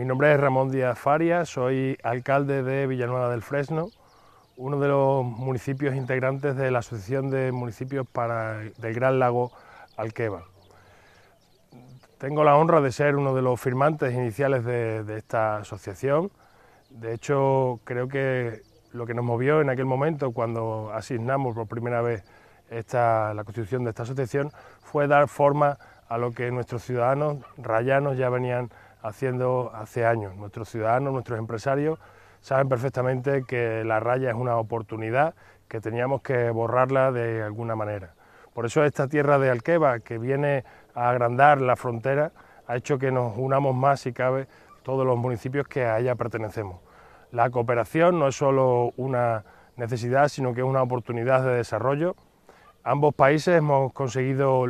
Mi nombre es Ramón Díaz Faria, soy alcalde de Villanueva del Fresno, uno de los municipios integrantes de la Asociación de Municipios para, del Gran Lago Alqueva. Tengo la honra de ser uno de los firmantes iniciales de, esta asociación. De hecho, creo que lo que nos movió en aquel momento cuando asignamos por primera vez la constitución de esta asociación fue dar forma a lo que nuestros ciudadanos rayanos ya venían haciendo hace años. Nuestros ciudadanos, nuestros empresarios saben perfectamente que la raya es una oportunidad, que teníamos que borrarla de alguna manera. Por eso esta tierra de Alqueva, que viene a agrandar la frontera, ha hecho que nos unamos más, si cabe, todos los municipios que a ella pertenecemos. La cooperación no es solo una necesidad, sino que es una oportunidad de desarrollo. Ambos países hemos conseguido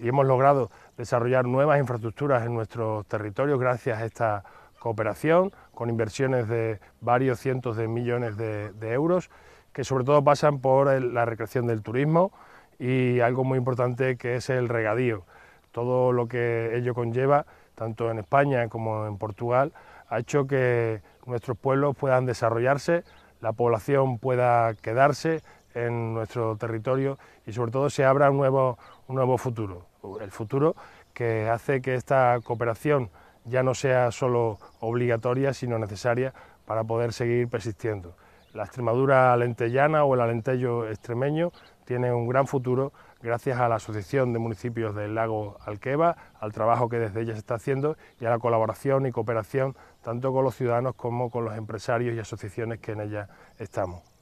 y hemos logrado desarrollar nuevas infraestructuras en nuestros territorios gracias a esta cooperación, con inversiones de varios cientos de millones de, euros, que sobre todo pasan por la recreación del turismo y algo muy importante que es el regadío. Todo lo que ello conlleva, tanto en España como en Portugal, ha hecho que nuestros pueblos puedan desarrollarse, la población pueda quedarse en nuestro territorio y sobre todo se abra un nuevo futuro el futuro, que hace que esta cooperación ya no sea solo obligatoria, sino necesaria para poder seguir persistiendo. La Extremadura alentellana o el alentello extremeño tiene un gran futuro gracias a la Asociación de Municipios del Lago Alqueva, al trabajo que desde ella se está haciendo y a la colaboración y cooperación tanto con los ciudadanos como con los empresarios y asociaciones que en ella estamos.